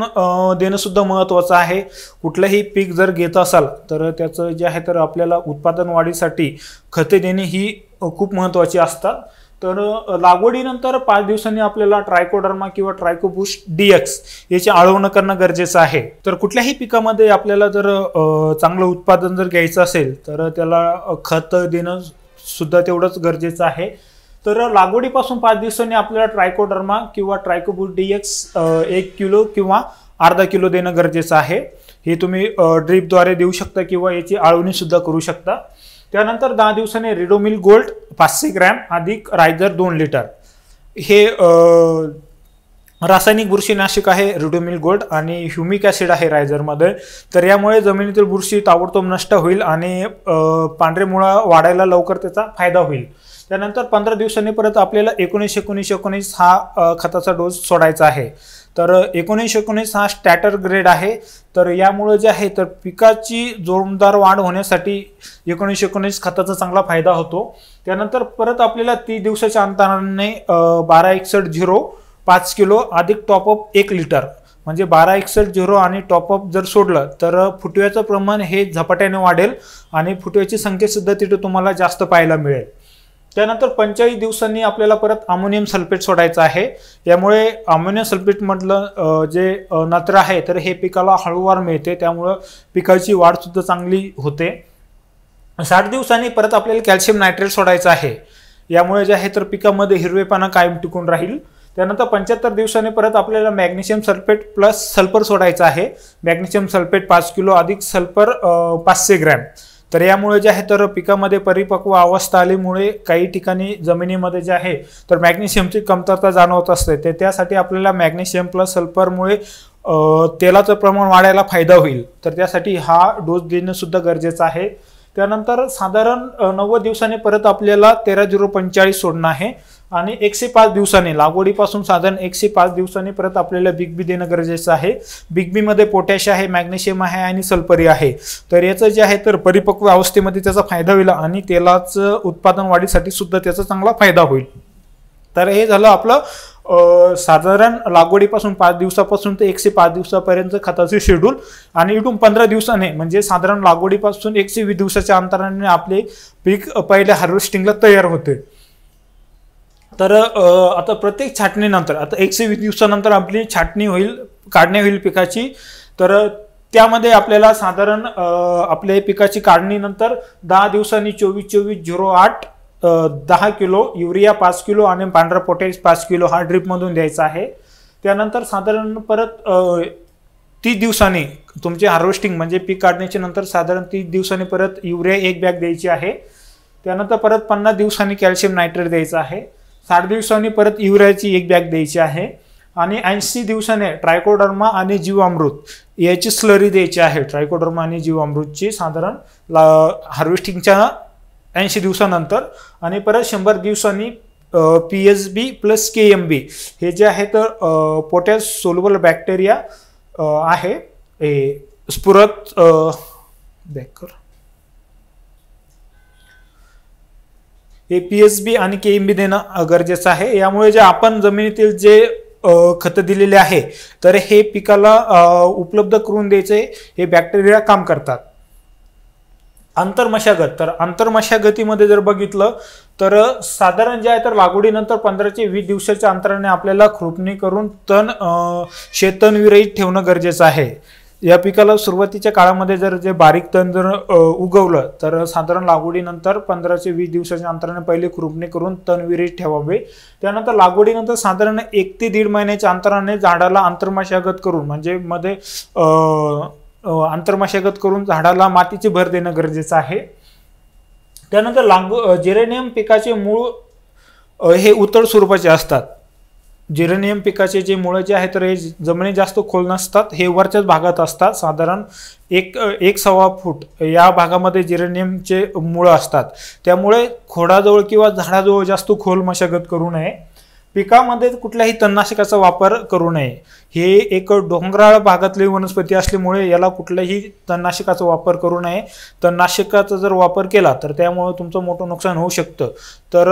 देणं सुद्धा महत्त्वाचं आहे कुठलंही पीक जर घेत असाल तर त्याचं जे आहे तर आपल्याला उत्पादन वाढीसाठी खते देणे ही खूप महत्त्वाची असतात तर लागवडीनंतर पाच दिवसांनी आपल्याला ट्रायकोडर्मा किंवा ट्रायकोबुश डीएक्स याची आळवणं करणं गरजेचं आहे तर कुठल्याही पिकामध्ये आपल्याला जर चांगलं उत्पादन जर घ्यायचं असेल तर त्याला खत देणं सुद्धा तेवढंच गरजेचं आहे तर लागवडीपासून पाच दिवसांनी आपल्याला ट्रायकोडर्मा किंवा ट्रायकोबुश डीएक्स एक किलो किंवा अर्धा किलो देणं गरजेचं आहे हे तुम्ही ड्रीपद्वारे देऊ शकता किंवा याची सुद्धा करू शकता त्यानंतर दहा दिवसाने रिडोमिल गोल्ड पाचशे ग्रॅम अधिक रायझर दोन लिटर हे रासायनिक बुरशीनाशक आहे रिडोमिल गोल्ड आणि ह्युमिक ॲसिड आहे रायझरमध्ये तर यामुळे जमिनीतील बुरशी ताबडतोब नष्ट होईल आणि पांढरे मुळा वाढायला लवकर त्याचा फायदा होईल त्यानंतर पंधरा दिवसांनी परत आपल्याला एकोणीस एकोणीस एकोणीस हा खताचा डोस सोडायचा आहे तर एकोणीस एकोणीस हा स्टॅटर ग्रेड आहे तर यामुळे जे आहे तर पिकाची जोरदार वाढ होण्यासाठी एकोणीसशे एकोणीस खताचा चांगला फायदा होतो त्यानंतर परत आपल्याला ती दिवसाच्या अंतराने बारा एकसष्ट झिरो पाच किलो अधिक टॉपअप एक लिटर म्हणजे बारा एकसष्ट झिरो आणि टॉपअप जर सोडलं तर फुटव्याचं प्रमाण हे झपाट्याने वाढेल आणि फुटव्याची सुद्धा तिथे तुम्हाला जास्त पाहायला मिळेल त्यानंतर पंचेचाळीस दिवसांनी आपल्याला परत अमोनियम सल्फेट सोडायचं आहे यामुळे अमोनियम सल्फेटमधलं जे नत्र आहे तर हे पिकाला हळूवार मिळते त्यामुळं पिकाची वाढसुद्धा चांगली होते साठ दिवसांनी परत आपल्याला कॅल्शियम नायट्रेट सोडायचं आहे यामुळे जे आहे तर पिकामध्ये हिरवेपणा कायम टिकून राहील त्यानंतर पंच्याहत्तर दिवसांनी परत आपल्याला मॅग्नेशियम सल्फेट प्लस सल्फर सोडायचं आहे मॅग्नेशियम सल्फेट पाच किलो अधिक सल्फर पाचशे ग्रॅम तर यामुळे जे आहे तर पिकामध्ये परिपक्व अवस्था आल्यामुळे काही ठिकाणी जमिनीमध्ये जे आहे तर मॅग्नेशियमची कमतरता जाणवत असते ते त्यासाठी आपल्याला मॅग्नेशियम प्लस सल्फरमुळे तेलाचं प्रमाण वाढायला फायदा होईल तर त्यासाठी हा डोस देणं सुद्धा गरजेचं आहे त्यानंतर साधारण नव्वद दिवसांनी परत आपल्याला तेरा झिरो पंचेचाळीस सोडणं आहे आणि एकशे पाच दिवसांनी लागवडीपासून साधारण एकशे पाच दिवसांनी परत आपल्याला बिग बी देणं गरजेचं आहे बिग बीमध्ये पोटॅश आहे मॅग्नेशियम आहे आणि सल्फरी आहे तर याचं जे आहे तर परिपक्व अवस्थेमध्ये त्याचा फायदा होईल आणि तेलाचं उत्पादन वाढीसाठी सुद्धा त्याचा चांगला फायदा होईल तर हे झालं आपलं साधारण लागवडीपासून पाच दिवसापासून ते एकशे पाच दिवसापर्यंत खताचे शेड्यूल आणि इथून पंधरा दिवसाने म्हणजे साधारण लागवडीपासून एकशे वीस दिवसाच्या अंतराने आपले पीक पहिल्या हार्वेस्टिंगला तयार होते तर आता प्रत्येक छाटणीनंतर आता एकशे वीस दिवसानंतर आपली छाटणी होईल काढणी होईल पिकाची तर त्यामध्ये आपल्याला साधारण आपल्या पिकाची काढणीनंतर दहा दिवसांनी चोवीस चोवीस झिरो आठ दहा किलो युरिया पाच किलो आणि पांढरा पोटॅश पाच किलो हा ड्रीपमधून द्यायचा आहे त्यानंतर साधारण परत तीस दिवसांनी तुमचे हार्वेस्टिंग म्हणजे पीक काढण्याच्या नंतर साधारण तीस दिवसांनी परत युरिया एक बॅग द्यायची आहे त्यानंतर परत पन्नास दिवसांनी कॅल्शियम नायट्रेट द्यायचं आहे साठ दिवसांनी परत युरियाची एक बॅग द्यायची आहे आणि ऐंशी दिवसाने ट्रायकोडर्मा आणि जीवामृत याची स्लरी द्यायची आहे ट्रायकोडर्मा आणि जीवामृतची साधारण ला हार्वेस्टिंगच्या ऐंशी दिवसानंतर आणि परत शंभर दिवसांनी P S B plus K M B हे जे आहे तर पोटॅश सोलबल बॅक्टेरिया आहे हे स्फुरत बॅकर हे पी एस बी आणि के एम बी देणं गरजेचं आहे यामुळे जे आपण जमिनीतील जे खतं दिलेले आहे तर हे पिकाला उपलब्ध करून द्यायचे हे बॅक्टेरिया काम करतात आंतरमशागत तर आंतरमशागतीमध्ये जर बघितलं तर साधारण जे आहे तर लागवडीनंतर पंधरा ते वीस दिवसाच्या अंतराने आपल्याला खुरपणी करून तण शेतन विरहित ठेवणं गरजेचं आहे या पिकाला सुरुवातीच्या काळामध्ये जर जे बारीक तण जर उगवलं तर साधारण लागवडीनंतर पंधरा ते वीस दिवसाच्या अंतराने पहिले खुरपणी करून तण ठेवावे त्यानंतर लागवडीनंतर साधारण एक ते दीड महिन्याच्या अंतराने झाडाला आंतरमशागत करून म्हणजे मध्ये आंतरमशागत करून झाडाला मातीची भर देणं गरजेचं आहे त्यानंतर लागू जेरेनियम पिकाचे मूळ हे उतळ स्वरूपाचे असतात जिरेनियम पिकाचे जे मुळं जे आहेत तर हे जमिनी जास्त खोल नसतात हे वरच्याच भागात असतात साधारण एक एक सव्वा फूट या भागामध्ये जिरेनियमचे मुळं असतात त्यामुळे खोडाजवळ किंवा झाडाजवळ जास्त खोल मशागत करू नये पिकामध्ये कुठल्याही तणनाशकाचा वापर करू नये हे एक डोंगराळ भागातली वनस्पती असल्यामुळे याला कुठल्याही तणनाशकाचा वापर करू नये तणनाशकाचा जर वापर केला तर त्यामुळे तुमचं मोठं नुकसान होऊ शकतं तर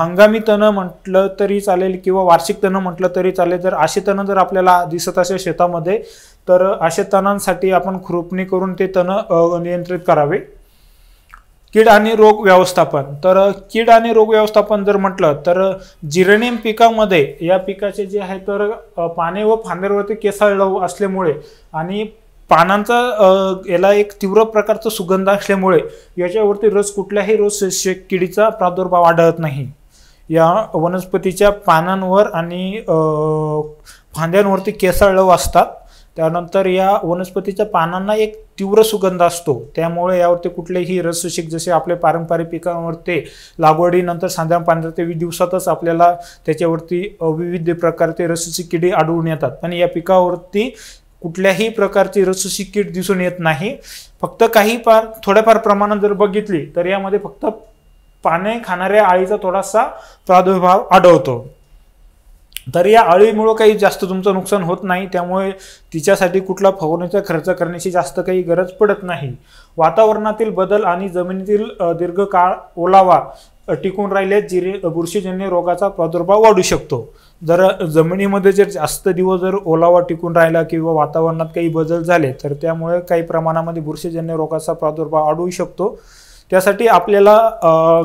हंगामी तणं म्हटलं तरी चालेल किंवा वार्षिक तणं म्हटलं तरी चालेल जर असे तणं जर आपल्याला दिसत असेल शेतामध्ये तर असे तणांसाठी आपण खुरपणी करून ते तण नियंत्रित करावे कीड आणि रोग व्यवस्थापन तर कीड आणि रोग व्यवस्थापन जर म्हटलं तर जिरेनियम पिकामध्ये या पिकाचे जे आहे तर पाने व फांद्यावरती केसाळ असल्यामुळे आणि पानांचा याला एक तीव्र प्रकारचा सुगंध असल्यामुळे याच्यावरती रस कुठल्याही रोज किडीचा प्रादुर्भाव आढळत नाही या वनस्पतीच्या पानांवर आणि फांद्यांवरती केसाळव असतात त्यानंतर या वनस्पतीच्या पानांना एक तीव्र सुगंध असतो त्यामुळे यावरती कुठलेही रसशिक जसे आपले पारंपरिक पिकांवरते लागवडीनंतर साधारण पंधरा ते वीस दिवसातच आपल्याला त्याच्यावरती विविध प्रकारचे रसशी किडी आढळून येतात पण या पिकावरती कुठल्याही प्रकारची रसशी कीड दिसून येत नाही फक्त काही फार थोड्याफार प्रमाणात जर बघितली तर यामध्ये फक्त पाने खाणाऱ्या आळीचा थोडासा प्रादुर्भाव आढळतो तर या अळीमुळं काही जास्त तुमचं नुकसान होत नाही त्यामुळे तिच्यासाठी कुठला फवारणीचा खर्च करण्याची जास्त काही गरज पडत नाही वातावरणातील बदल आणि जमिनीतील दीर्घकाळ ओलावा टिकून राहिल्यास जिरे बुरशीजन्य रोगाचा प्रादुर्भाव वाढू शकतो जर जमिनीमध्ये जर जास्त दिवस जर ओलावा टिकून राहिला किंवा वातावरणात काही बदल झाले तर त्यामुळे काही प्रमाणामध्ये बुरशीजन्य रोगाचा प्रादुर्भाव वाढू शकतो त्यासाठी आपल्याला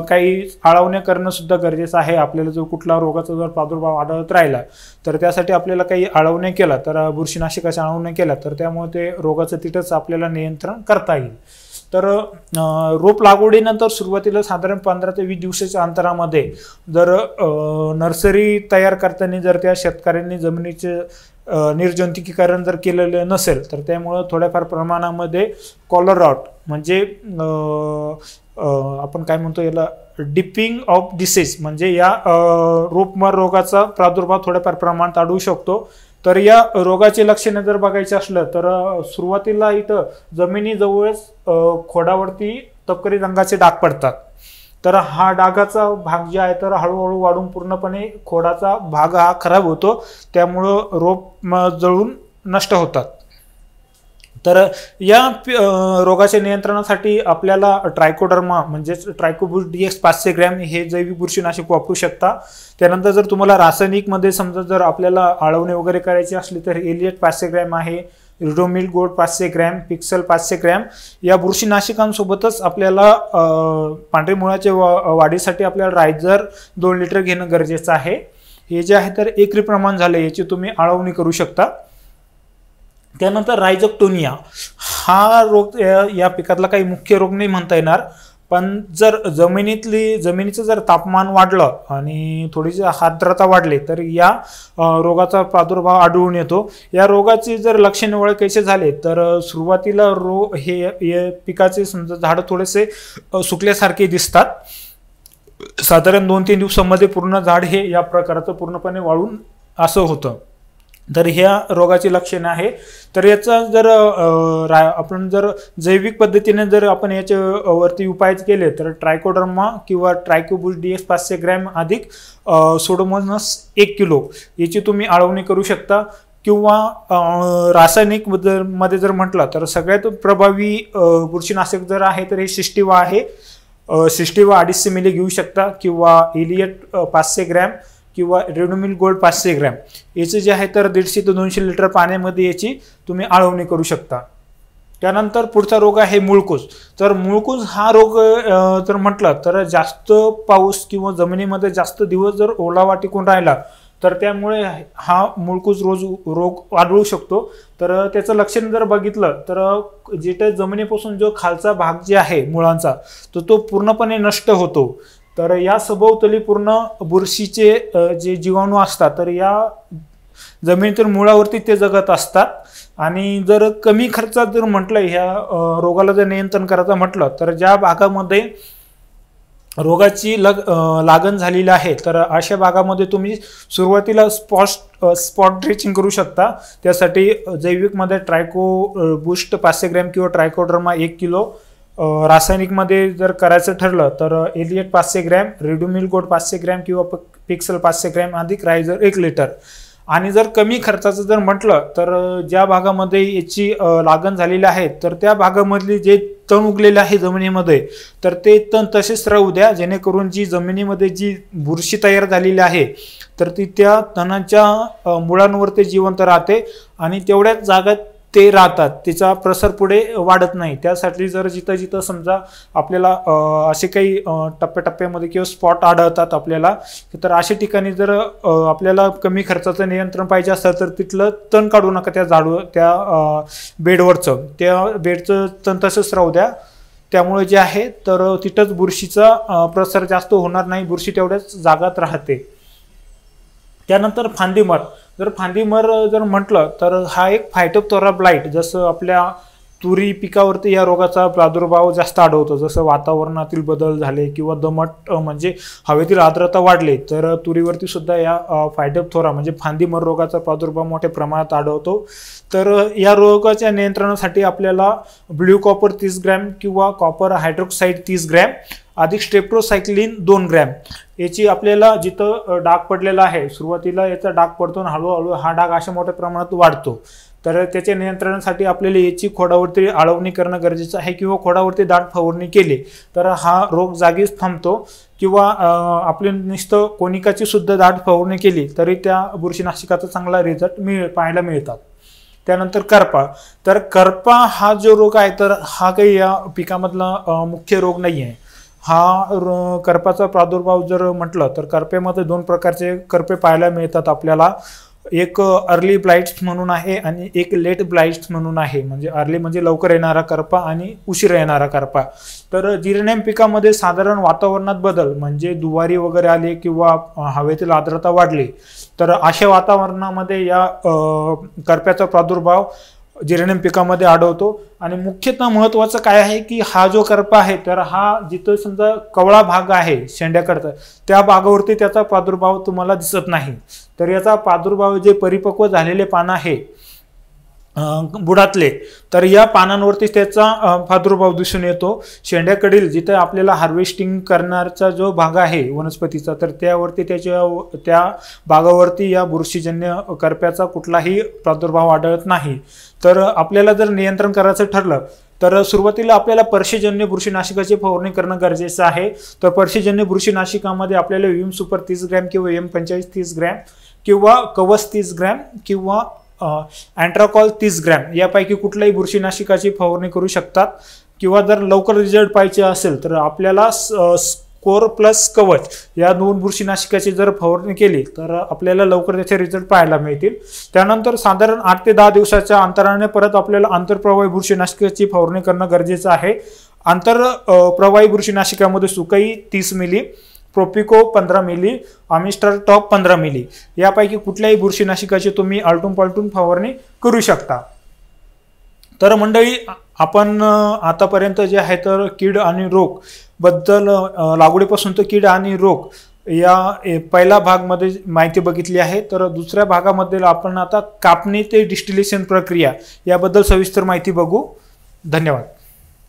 काही आळवण्या करणं सुद्धा गरजेचं आहे आपल्याला जो कुठला रोगाचा जर प्रादुर्भाव आढळत राहिला तर त्यासाठी आपल्याला काही आळवण्या केला तर बुरशीनाशिकाच्या आळवण्या केल्या तर त्यामुळे ते रोगाचं तिथंच आपल्याला नियंत्रण करता येईल तर रोप लागवडीनंतर सुरुवातीला साधारण पंधरा ते वीस दिवसाच्या अंतरामध्ये जर नर्सरी तयार करताना जर त्या शेतकऱ्यांनी जमिनीचे निर्जंतुकीकरण जर केलेलं नसेल तर त्यामुळं थोड्याफार प्रमाणामध्ये कॉलर म्हणजे आपण काय म्हणतो याला डिपिंग ऑफ डिसीज म्हणजे या रूपमर रोगाचा प्रादुर्भाव थोड्याफार प्रमाणात आढळू शकतो तर या रोगाची लक्षणे जर बघायची असलं तर सुरुवातीला इथं जमिनीजवळच खोडावरती तपकरी रंगाचे डाग पडतात तर हा डागाचा भाग जे आहे तर हळूहळू वाढून पूर्णपणे खोडाचा भाग हा खराब होतो त्यामुळं रोप जळून नष्ट होतात तर या रोगाच्या नियंत्रणासाठी आपल्याला ट्रायकोडर्मा म्हणजेच ट्रायकोबुस डी एक्स पाचशे ग्रॅम हे जैविक बुरशीनाशक वापरू शकता त्यानंतर जर तुम्हाला रासायनिकमध्ये समजा जर आपल्याला आळवणे वगैरे करायची असली तर एलियट पाचशे ग्रॅम आहे रिडोमिल गोड पाचशे ग्रॅम पिक्सल पाचशे ग्रॅम या बुरशीनाशिकांसोबतच आपल्याला पांढरे मुळाच्या वाढीसाठी आपल्याला रायझर दोन लिटर घेणं गरजेचं आहे हे जे आहे तर एकरी प्रमाण झालं याची तुम्ही आळवणी करू शकता त्यानंतर टोनिया हा रोग या पिकातला काही मुख्य रोग नाही म्हणता येणार पण जर जमिनीतली जमिनीचं जर तापमान वाढलं आणि थोडीशी आर्द्रता वाढली तर या रोगाचा प्रादुर्भाव आढळून येतो या रोगाची जर लक्षणे ओळख कसे झाले तर सुरुवातीला रो हे पिकाचे समजा झाडं थोडेसे सुकल्यासारखे दिसतात साधारण दोन तीन दिवसामध्ये पूर्ण झाड हे या प्रकारचं पूर्णपणे वाळून असं होतं तर ह्या रोगाची लक्षणे आहे तर याचा जर आपण जर जैविक पद्धतीने जर आपण याच्यावरती उपाय केले तर ट्रायकोडर्मा किंवा ट्रायक्युबुल डी एस पाचशे ग्रॅम अधिक सोडोमोनस एक किलो याची तुम्ही आळवणी करू शकता किंवा रासायनिक बदलमध्ये मध्ये जर म्हटलं तर सगळ्यात प्रभावी बुरशीनाशक जर आहे तर हे सिस्टिवा आहे सिस्टिवा अडीचशे मिली घेऊ शकता किंवा इलियट पाचशे ग्रॅम किंवा रेडोमिल गोल्ड पाचशे ग्रॅम याचे जे आहे तर दीडशे ते दोनशे लिटर पाण्यामध्ये याची तुम्ही आळवणी करू शकता त्यानंतर पुढचा रोग आहे मुळकूस तर मुळकूस हा रोग जर म्हटलं तर जास्त पाऊस किंवा जमिनीमध्ये जास्त दिवस जर ओलावा टिकून राहिला तर त्यामुळे हा मुळकूस रोज रोग वाढवू शकतो तर त्याचं लक्षण जर बघितलं तर जे जमिनीपासून जो खालचा भाग जे आहे मुळांचा तर तो, तो पूर्णपणे नष्ट होतो तर या सभोवतली पूर्ण बुरशीचे जे जीवाणू असतात तर या जमिनीतील मुळावरती ते जगत असतात आणि जर कमी खर्चात जर म्हटलं ह्या रोगाला जर नियंत्रण करायचं म्हटलं तर ज्या भागामध्ये रोगाची लग लागण झालेली आहे तर अशा भागामध्ये तुम्ही सुरुवातीला स्पॉट स्पॉट ड्रेचिंग करू शकता त्यासाठी जैविकमध्ये ट्रायको बुस्ट पाचशे ग्रॅम किंवा ट्रायकोड्रमा एक किलो रासायनिकमध्ये जर करायचं ठरलं तर एलियट पाचशे ग्रॅम रेडुमिल गोड पाचशे ग्रॅम किंवा प पिक्सल पाचशे ग्रॅम अधिक रायझर एक लिटर आणि जर कमी खर्चाचं जर म्हटलं तर ज्या भागामध्ये याची लागण झालेली आहे तर त्या भागामधली जे तण उगलेले आहे जमिनीमध्ये तर ते तण तसेच राहू द्या जेणेकरून जी जमिनीमध्ये जी बुरशी तयार झालेली आहे तर ती त्या तणांच्या मुळांवर ते जिवंत राहते आणि तेवढ्याच जागात ते राहतात तिचा प्रसार पुढे वाढत नाही त्यासाठी जर जिथं जिथं समजा आपल्याला असे काही टप्प्याटप्प्यामध्ये किंवा स्पॉट आढळतात आपल्याला तर अशा ठिकाणी जर आपल्याला कमी खर्चाचं नियंत्रण पाहिजे असेल तर तिथलं तण काढू नका त्या झाडू त्या बेडवरचं त्या बेडचं तण तसंच राहू द्या त्यामुळे जे आहे तर तिथंच बुरशीचा प्रसार जास्त होणार नाही बुरशी तेवढ्याच जागात राहते त्यानंतर फांदीमर जर फांदीमर जर म्हटलं तर हा एक फायटोप्तोरा ब्लाइट, जसं आपल्या तुरी पिकावरती या रोगाचा प्रादुर्भाव जास्त आढळतो जसं वातावरणातील बदल झाले किंवा दमट म्हणजे हवेतील आर्द्रता वाढले तर तुरीवरती सुद्धा या थोरा म्हणजे फांदीमर रोगाचा प्रादुर्भाव मोठ्या प्रमाणात आढळतो तर या रोगाच्या नियंत्रणासाठी आपल्याला ब्ल्यू कॉपर तीस ग्रॅम किंवा कॉपर हायड्रोक्साईड तीस ग्रॅम अधिक स्टेप्रोसायक्लिन दोन ग्रॅम याची आपल्याला जिथं डाग पडलेला आहे सुरुवातीला याचा डाग पडतो आणि हळूहळू हा डाग अशा मोठ्या प्रमाणात वाढतो तर त्याच्या नियंत्रणासाठी आपल्याला याची खोडावरती आळवणी करणं गरजेचं आहे किंवा खोडावरती दाट फवारणी केली तर हा रोग जागीच थांबतो किंवा आपले नुसतं कोनिकाची सुद्धा दाट फवारणी केली तरी त्या बुरशीनाशिकाचा चांगला रिझल्ट मिळ पाहायला मिळतात त्यानंतर करपा तर करपा हा जो रोग आहे तर हा काही या पिकामधला मुख्य रोग नाही आहे हा करपाचा प्रादुर्भाव जर म्हटलं तर करपेमध्ये दोन प्रकारचे करपे पाहायला मिळतात आपल्याला एक अर्ली ब्लाइट्स म्हणून आहे आणि एक लेट ब्लाइट्स म्हणून आहे म्हणजे अर्ली म्हणजे लवकर येणारा करपा आणि उशीर येणारा करपा तर जिरणेम पिकामध्ये साधारण वातावरणात बदल म्हणजे दुवारी वगैरे आली किंवा हवेतील आर्द्रता वाढली तर अशा वातावरणामध्ये या करप्याचा प्रादुर्भाव जिरणेम पिकामध्ये आढळतो आणि मुख्यतः महत्त्वाचं काय आहे की हा जो करपा आहे तर हा जिथं समजा कवळा भाग आहे शेंड्याकडचा त्या भागावरती त्याचा प्रादुर्भाव तुम्हाला दिसत नाही तर याचा प्रादुर्भाव जे परिपक्व झालेले पान आहे बुडातले तर या पानांवरती त्याचा प्रादुर्भाव दिसून येतो शेंड्याकडील जिथे आपल्याला हार्वेस्टिंग करणारचा जो भाग आहे वनस्पतीचा तर त्यावरती त्याच्या त्या भागावरती या बुरशीजन्य करप्याचा कुठलाही प्रादुर्भाव आढळत नाही तर आपल्याला जर नियंत्रण करायचं ठरलं तर सुरुवातीला आपल्याला परशीजन्य बुरशीनाशिकाची फवारणी करणं गरजेचं आहे तर परशीजन्य बुरशीनाशिकामध्ये आपल्याला विम सुपर तीस ग्रॅम किंवा एम पंचेचाळीस तीस ग्रॅम किंवा कवच तीस ग्रॅम किंवा अँट्राकॉल तीस ग्रॅम यापैकी कुठल्याही बुरशीनाशिकाची फवारणी करू शकतात किंवा जर लवकर रिझल्ट पाहिजे असेल तर आपल्याला स्कोर प्लस कवच या दोन बुरशीनाशिकाची जर फवारणी केली तर आपल्याला लवकर त्याचे रिझल्ट पाहायला मिळतील त्यानंतर साधारण आठ ते दहा दिवसाच्या अंतराने परत आपल्याला आंतरप्रवाही बुरशीनाशिकाची फवारणी करणं गरजेचं आहे आंतरप्रवाही बुरशीनाशिकामध्ये सुकाई तीस मिली प्रोपिको पंधरा मिली अमिस्टर टॉप पंधरा मिली यापैकी कुठल्याही बुरशीनाशिकाची तुम्ही आलटून पालटून फवारणी करू शकता तर मंडळी आपण आतापर्यंत जे आहे तर कीड आणि रोग बद्दल लागवडीपासून तर कीड आणि रोग या पहिल्या भागमध्ये माहिती बघितली आहे तर दुसऱ्या भागामध्ये आपण आता कापणी ते डिस्टिलेशन प्रक्रिया याबद्दल सविस्तर माहिती बघू धन्यवाद